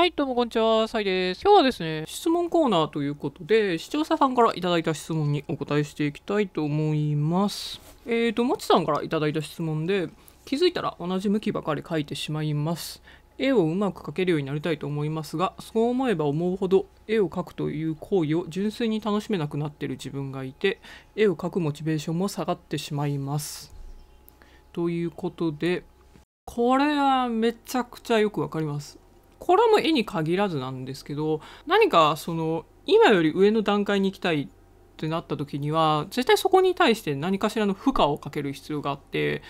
はい、どうもこんにちは、サイです。今日はですね、質問コーナーということで、視聴者さんからいただいた質問にお答えしていきたいと思います。えーと、もちさんからいただいた質問で、気づいたら同じ向きばかり描いてしまいます。絵をうまく描けるようになりたいと思いますが、そう思えば思うほど絵を描くという行為を純粋に楽しめなくなってる自分がいて、絵を描くモチベーションも下がってしまいます。ということで、これはめちゃくちゃよくわかります。これはもう絵に限らずなんですけど何かその今より上の段階に行きたいってなった時には絶対そこに対して何かしらの負荷をかける必要があって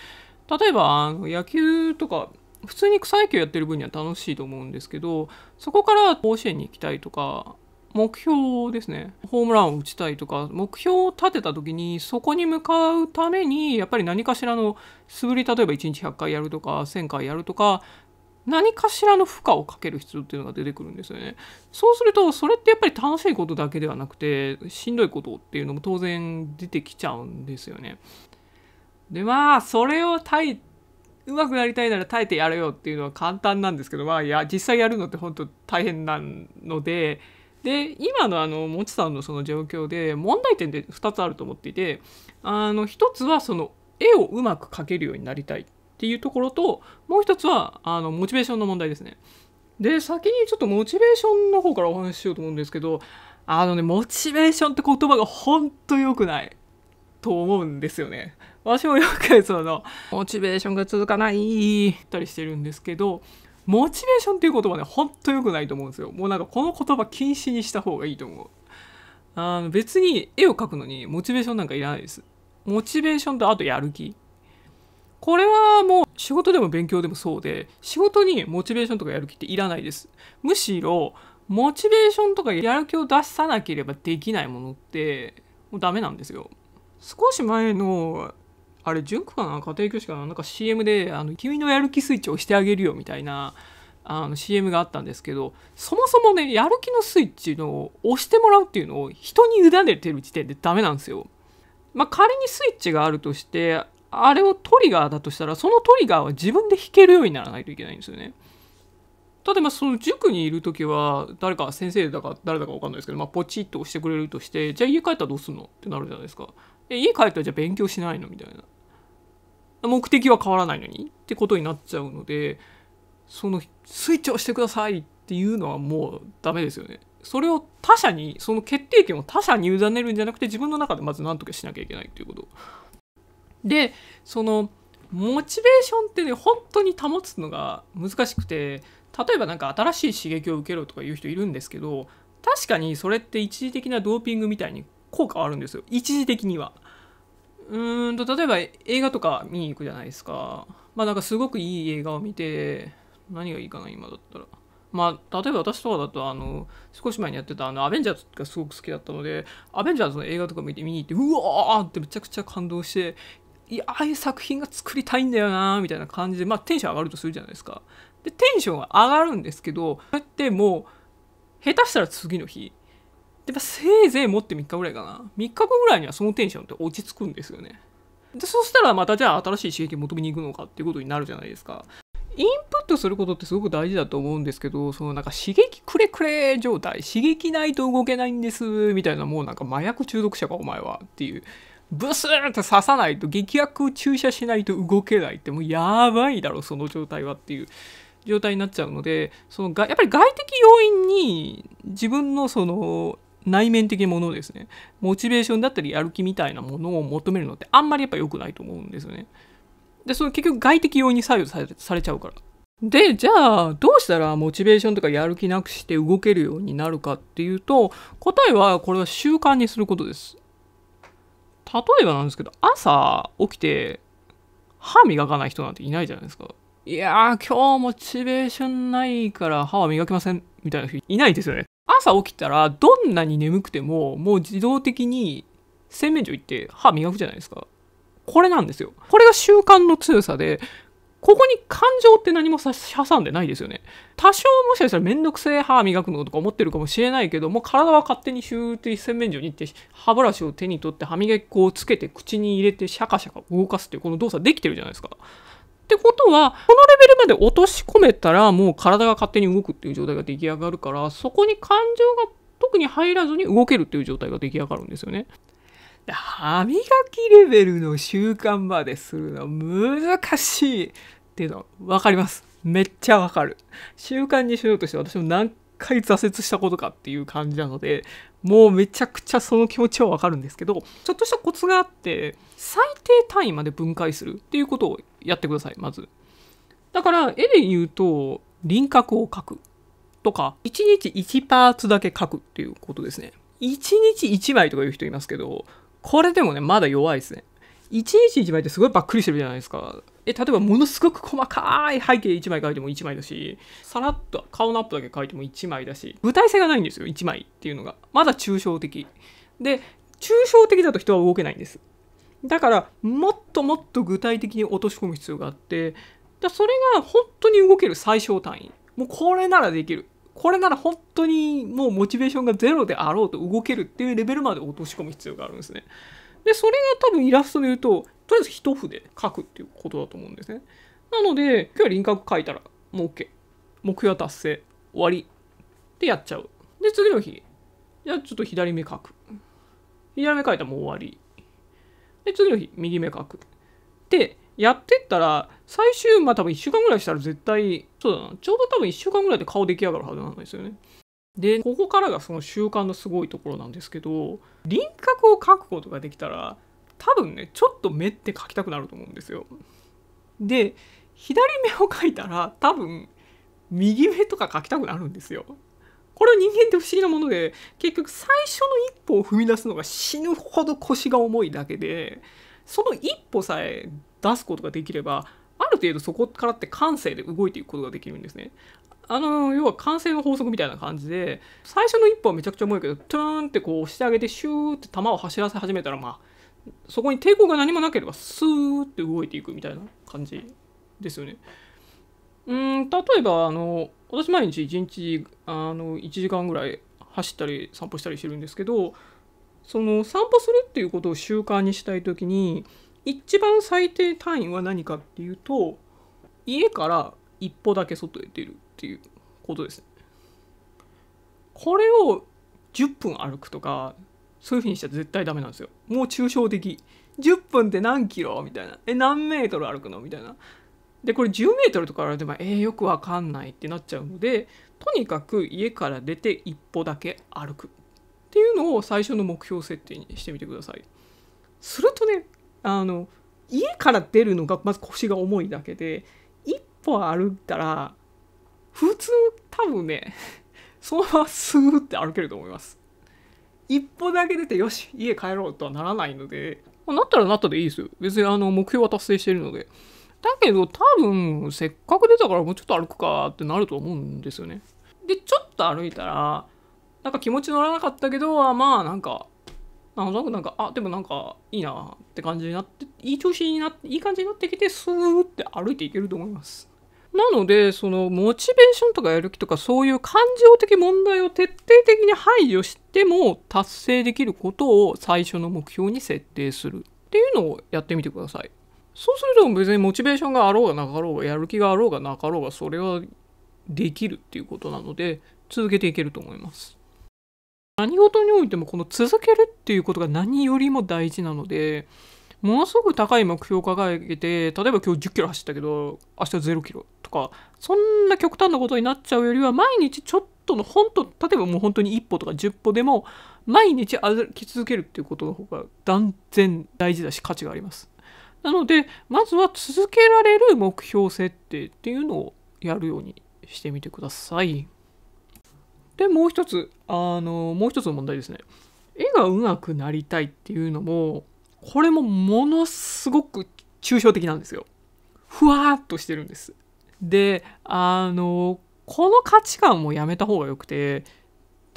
例えばあの野球とか普通に草野球やってる分には楽しいと思うんですけどそこから甲子園に行きたいとか目標ですねホームランを打ちたいとか目標を立てた時にそこに向かうためにやっぱり何かしらの素振り例えば1日100回やるとか1000回やるとか何かしらの負荷をかける必要っていうのが出てくるんですよね。そうするとそれってやっぱり楽しいことだけではなくてしんどいことっていうのも当然出てきちゃうんですよね。でまあそれを耐えうまくなりたいなら耐えてやれよっていうのは簡単なんですけどまあいや実際やるのって本当大変なので。で今のあのもちさんのその状況で問題点で2つあると思っていてあの1つはその絵をうまく描けるようになりたいっていうところともう一つはあのモチベーションの問題ですね。で先にちょっとモチベーションの方からお話ししようと思うんですけどあのねモチベーションって言葉がほんと良くないと思うんですよね。私もよくそのモチベーションが続かないったりしてるんですけどモチベーションっていう言葉ねほんと良くないと思うんですよ。もうなんかこの言葉禁止にした方がいいと思う。あの別に絵を描くのにモチベーションなんかいらないです。モチベーションとあとやる気これはもう仕事でも勉強でもそうで、仕事にモチベーションとかやる気っていらないです。むしろ、モチベーションとかやる気を出さなければできないものって、もうダメなんですよ。少し前の、あれ、純子かな家庭教師かななんか CM で、あの、君のやる気スイッチを押してあげるよみたいな、あの CM があったんですけどそもそもねやる気のスイッチの押してもらうっていうのを人に委ねてる時点でダメなんですよ。まあ、仮にスイッチがあるとしてあれをトリガーだとしたらそのトリガーは自分で弾けるようにならないといけないんですよね。例えばその塾にいる時は誰か先生だか誰だか分かんないですけど、まあ、ポチッと押してくれるとしてじゃあ家帰ったらどうすんのってなるじゃないですか。え家帰ったらじゃあ勉強しないのみたいな。目的は変わらないのにってことになっちゃうのでそのスイッチをしてくださいっていうのはもうダメですよね。それを他者にその決定権を他者に委ねるんじゃなくて自分の中でまず何とかしなきゃいけないっていうこと。でそのモチベーションってね本当に保つのが難しくて例えば何か新しい刺激を受けろとか言う人いるんですけど確かにそれって一時的なドーピングみたいに効果あるんですよ一時的には。うーんと例えば映画とか見に行くじゃないですか。まあなんかすごくいい映画を見て何がいいかな今だったら。まあ、例えば私とかだとあの少し前にやってたあのアベンジャーズがすごく好きだったのでアベンジャーズの映画とか見て見に行ってうわーってめちゃくちゃ感動していああいう作品が作りたいんだよなみたいな感じで、まあ、テンション上がるとするじゃないですか。でテンションが上がるんですけどうやってもう下手したら次の日で、まあ、せいぜい持って3日ぐらいかな3日後ぐらいにはそのテンションって落ち着くんですよね。でそしたらまたじゃあ新しい刺激求めに行くのかっていうことになるじゃないですか。インプットすることってすごく大事だと思うんですけどそのなんか刺激くれくれ状態刺激ないと動けないんですみたいなもうなんか麻薬中毒者かお前はっていうブスーンって刺さないと劇薬を注射しないと動けないってもうやばいだろその状態はっていう状態になっちゃうのでそのがやっぱり外的要因に自分のその内面的ものですねモチベーションだったりやる気みたいなものを求めるのってあんまりやっぱ良くないと思うんですよね。でその結局外的要因に左右されちゃうから。でじゃあどうしたらモチベーションとかやる気なくして動けるようになるかっていうと答えはこれは習慣にすることです。例えばなんですけど、朝起きて歯磨かない人なんていないじゃないですか。いやー、今日モチベーションないから歯は磨けませんみたいな人いないですよね。朝起きたらどんなに眠くてももう自動的に洗面所行って歯磨くじゃないですか。これなんですよ。これが習慣の強さで、ここに感情って何も挟んでないですよね。多少もしかしたらめんどくせえ歯磨くのとか思ってるかもしれないけども、体は勝手にシューって洗面所に行って歯ブラシを手に取って歯磨き粉をつけて口に入れてシャカシャカ動かすっていうこの動作できてるじゃないですか。ってことは、このレベルまで落とし込めたらもう体が勝手に動くっていう状態が出来上がるから、そこに感情が特に入らずに動けるっていう状態が出来上がるんですよね。歯磨きレベルの習慣までするの難しいっていうの分かります。めっちゃわかる。習慣にしようとして私も何回挫折したことかっていう感じなので、もうめちゃくちゃその気持ちはわかるんですけど、ちょっとしたコツがあって、最低単位まで分解するっていうことをやってください、まず。だから、絵で言うと、輪郭を描くとか、1日1パーツだけ描くっていうことですね。1日1枚とか言う人いますけど、これでもね、まだ弱いですね。1日1枚ってすごいばっくりしてるじゃないですか。え、例えばものすごく細かい背景1枚描いても1枚だし、さらっと顔のアップだけ描いても1枚だし、具体性がないんですよ、1枚っていうのが。まだ抽象的。で、抽象的だと人は動けないんです。だから、もっともっと具体的に落とし込む必要があって、だそれが本当に動ける最小単位。もうこれならできる。これなら本当にもうモチベーションがゼロであろうと動けるっていうレベルまで落とし込む必要があるんですね。で、それが多分イラストで言うと、とりあえず一筆書くっていうことだと思うんですね。なので、今日は輪郭書いたらもう OK。目標は達成。終わり。でやっちゃう。で、次の日。じゃあちょっと左目書く。左目書いたらもう終わり。で、次の日、右目書く。で、やってったら、最終、まあ多分1週間ぐらいしたら絶対、そうだな、ちょうど多分1週間ぐらいで顔出来上がるはずなんですよね。で、ここからがその習慣のすごいところなんですけど、輪郭を描くことができたら、多分ね、ちょっと目って描きたくなると思うんですよ。で、左目を描いたら、多分、右目とか描きたくなるんですよ。これは人間って不思議なもので、結局最初の一歩を踏み出すのが死ぬほど腰が重いだけで、その一歩さえ出すことができればある程度そこからって感性で動いていくことができるんですね。あの要は慣性の法則みたいな感じで最初の一歩はめちゃくちゃ重いけどトゥーンってこう押してあげてシューって球を走らせ始めたらまあそこに抵抗が何もなければスーって動いていくみたいな感じですよね。うん例えばあの私毎日1日あの1時間ぐらい走ったり散歩したりしてるんですけどその散歩するっていうことを習慣にしたい時に一番最低単位は何かっていうと家から一歩だけ外へ出るっていうことですね。これを10分歩くとかそういうふうにしたら絶対ダメなんですよ。もう抽象的。10分って何キロみたいな。え、何メートル歩くのみたいな。で、これ10メートルとかあると、えー、よくわかんないってなっちゃうので、とにかく家から出て一歩だけ歩くっていうのを最初の目標設定にしてみてください。するとね、あの家から出るのがまず腰が重いだけで一歩歩いたら普通多分ね そのまますーって歩けると思います一歩だけ出てよし家帰ろうとはならないのでなったらなったでいいですよ別にあの目標は達成してるのでだけど多分せっかく出たからもうちょっと歩くかってなると思うんですよねでちょっと歩いたらなんか気持ち乗らなかったけどまあなんかあのなんかあでもなんかいいなって感じになっていい調子になっていい感じになってきてスーって歩いていけると思います。なのでそのモチベーションとかやる気とかそういう感情的問題を徹底的に排除しても達成できることを最初の目標に設定するっていうのをやってみてください。そうすると別にモチベーションがあろうがなかろうがやる気があろうがなかろうがそれはできるっていうことなので続けていけると思います。何事においてもこの続けるっていうことが何よりも大事なのでものすごく高い目標を掲げて例えば今日1 0キロ走ったけど明日0キロとかそんな極端なことになっちゃうよりは毎日ちょっとの本当例えばもう本当に1歩とか10歩でも毎日歩き続けるっていうことの方が断然大事だし価値があります。なのでまずは続けられる目標設定っていうのをやるようにしてみてください。でもう一つあのもう一つの問題ですね絵が上手くなりたいっていうのもこれもものすごく抽象的なんですよ。ふわっとしてるんです。であのこの価値観もやめた方がよくて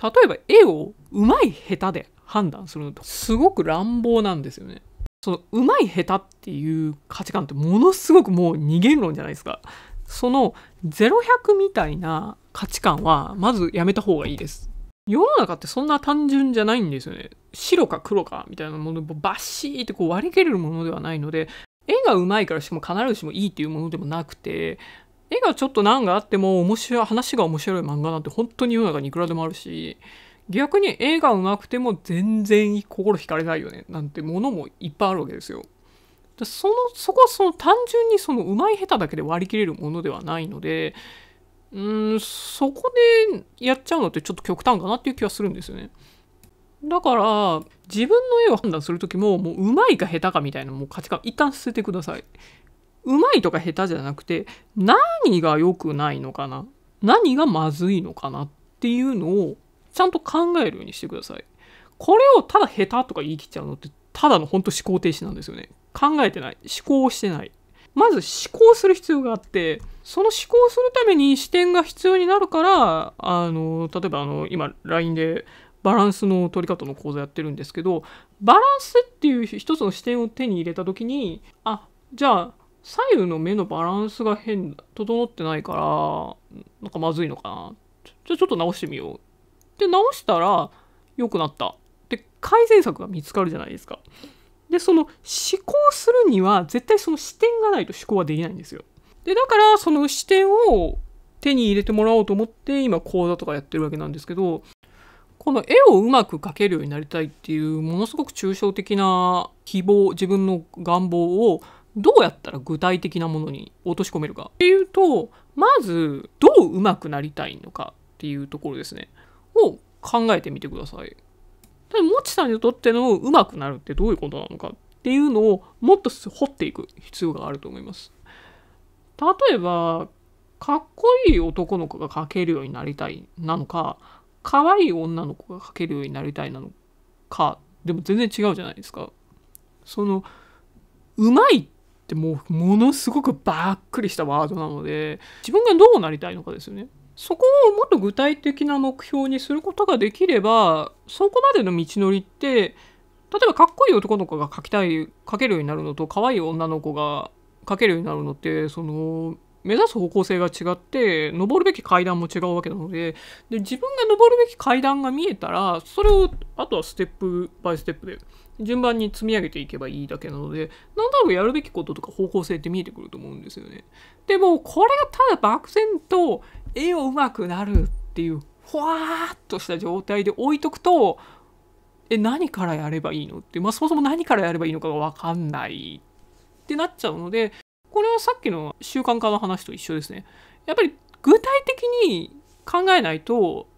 例えば絵を上手い下手で判断するのってすごく乱暴なんですよね。その上手い下手っていう価値観ってものすごくもう二元論じゃないですか。その0100みたいな価値観はまずやめた方がいいです。世の中ってそんな単純じゃないんですよね。白か黒かみたいなものバッシーってこう割り切れるものではないので、絵がうまいからしても必ずしもいいっていうものでもなくて、絵がちょっと難があっても面白い、話が面白い漫画なんて本当に世の中にいくらでもあるし、逆に絵がうまくても全然心惹かれないよねなんてものもいっぱいあるわけですよ。そのそこはその単純にそのうまい下手だけで割り切れるものではないのでうんそこでやっちゃうのってちょっと極端かなっていう気はするんですよね。だから自分の絵を判断する時ももう上まいか下手かみたいなもう価値観一旦捨ててください。うまいとか下手じゃなくて何が良くないのかな何がまずいのかなっていうのをちゃんと考えるようにしてください。これをただ下手とか言い切っちゃうのってただの本当思考停止なんですよね。考えてない思考してない。まず思考する必要があってその思考するために視点が必要になるからあの例えばあの今 LINE でバランスの取り方の講座やってるんですけどバランスっていう一つの視点を手に入れた時にあじゃあ左右の目のバランスが変整ってないからなんかまずいのかなじゃあちょっと直してみようで直したら良くなったで改善策が見つかるじゃないですか。でその思考するには絶対その視点がないと思考はできないんですよ。でだからその視点を手に入れてもらおうと思って今講座とかやってるわけなんですけどこの絵をうまく描けるようになりたいっていうものすごく抽象的な希望自分の願望をどうやったら具体的なものに落とし込めるかっていうとまずどううまくなりたいのかっていうところですねを考えてみてください。でもちさんにとってのうまくなるってどういうことなのかっていうのをもっと掘っていく必要があると思います。例えばかっこいい男の子が描けるようになりたいなのか可愛い女の子が描けるようになりたいなのかでも全然違うじゃないですか。そのうまいってもうものすごくばっくりしたワードなので自分がどうなりたいのかですよね。そこをもっと具体的な目標にすることができればそこまでの道のりって例えばかっこいい男の子が描きたい描けるようになるのと可愛い女の子が描けるようになるのってその目指す方向性が違って登るべき階段も違うわけなのでで自分が登るべき階段が見えたらそれをあとはステップバイステップで順番に積み上げていけばいいだけなので何となくやるべきこととか方向性って見えてくると思うんですよね。でもこれがただ漠然と絵をうまくなるっていうふわーっとした状態で置いとくとえ何からやればいいのって、まあ、そもそも何からやればいいのかが分かんないってなっちゃうのでこれはさっきの習慣化の話と一緒ですね。やっぱり具体的に考えないと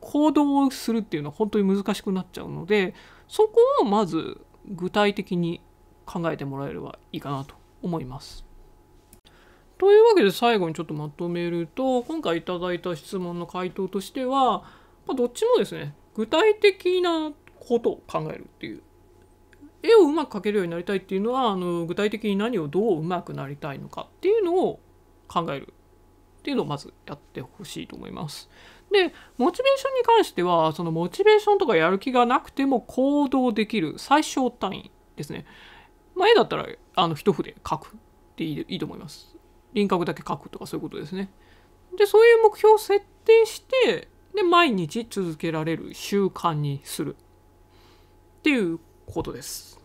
行動をするっていうのは本当に難しくなっちゃうのでそこをまず具体的に考えてもらえればいいかなと思います。というわけで最後にちょっとまとめると今回いただいた質問の回答としては、まあ、どっちもですね具体的なことを考えるっていう絵をうまく描けるようになりたいっていうのはあの具体的に何をどううまくなりたいのかっていうのを考えるっていうのをまずやってほしいと思います。でモチベーションに関してはそのモチベーションとかやる気がなくても行動できる最小単位ですね。まあ、絵だったらあの一筆書くっていいと思います。輪郭だけ描くとかそういうことですね。でそういう目標を設定してで毎日続けられる習慣にするっていうことです。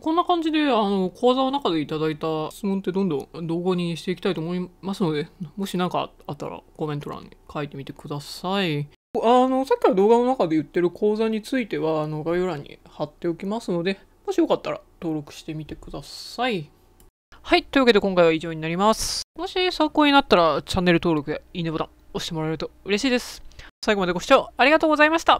こんな感じであの講座の中でいただいた質問ってどんどん動画にしていきたいと思いますのでもし何かあったらコメント欄に書いてみてください。あのさっきから動画の中で言ってる講座についてはあの概要欄に貼っておきますのでもしよかったら登録してみてください。はい、というわけで今回は以上になります。もし参考になったらチャンネル登録やいいねボタン押してもらえると嬉しいです。最後までご視聴ありがとうございました。